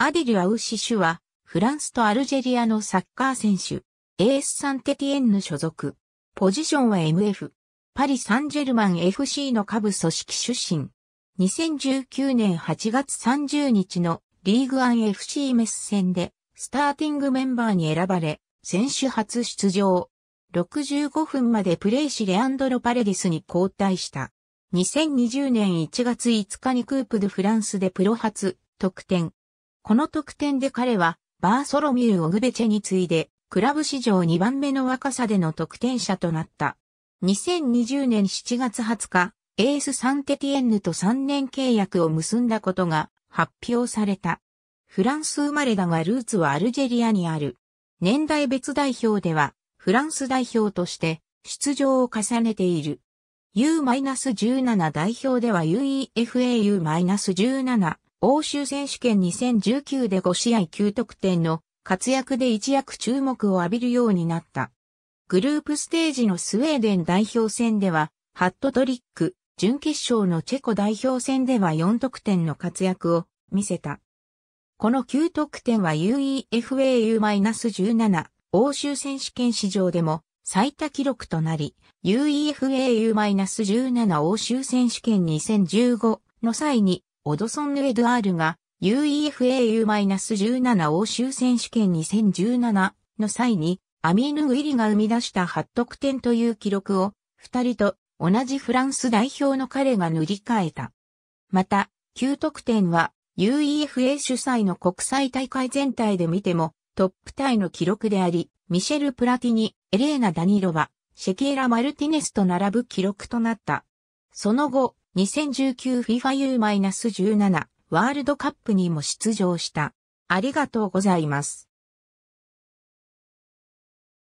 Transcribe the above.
アディル・アウシシュは、フランスとアルジェリアのサッカー選手、エース・サンテティエンヌ所属。ポジションは MF、パリ・サンジェルマン FC の下部組織出身。2019年8月30日のリーグアン FC メス戦で、スターティングメンバーに選ばれ、選手初出場。65分までプレイしレアンドロ・パレディスに交代した。2020年1月5日にクープ・ド・フランスでプロ初得点この得点で彼は、バーソロミュー・オグベチェに次いで、クラブ史上2番目の若さでの得点者となった。2020年7月20日、エース・サンテティエンヌと3年契約を結んだことが発表された。フランス生まれだがルーツはアルジェリアにある。年代別代表では、フランス代表として出場を重ねている。U-17 代表では UEFA U17 欧州選手権2019で5試合9得点の活躍で一躍注目を浴びるようになった。グループステージのスウェーデン代表戦では、ハットトリック、準決勝のチェコ代表戦では4得点の活躍を見せた。この9得点は UEFAU-17 欧州選手権史上でも最多記録となり、UEFAU-17 欧州選手権2015の際にオドソンヌ・エドアールが UEFAU-17 欧州選手権2017の際にアミーヌ・ウィリが生み出した8得点という記録を二人と同じフランス代表の彼が塗り替えた。また、9得点は UEFA 主催の国際大会全体で見てもトップタイの記録であり、ミシェル・プラティニ、エレーナ・ダニロバ、シェケーラ・マルティネスと並ぶ記録となった。その後、2019 FIFA U-17 ワールドカップにも出場した。ありがとうございます。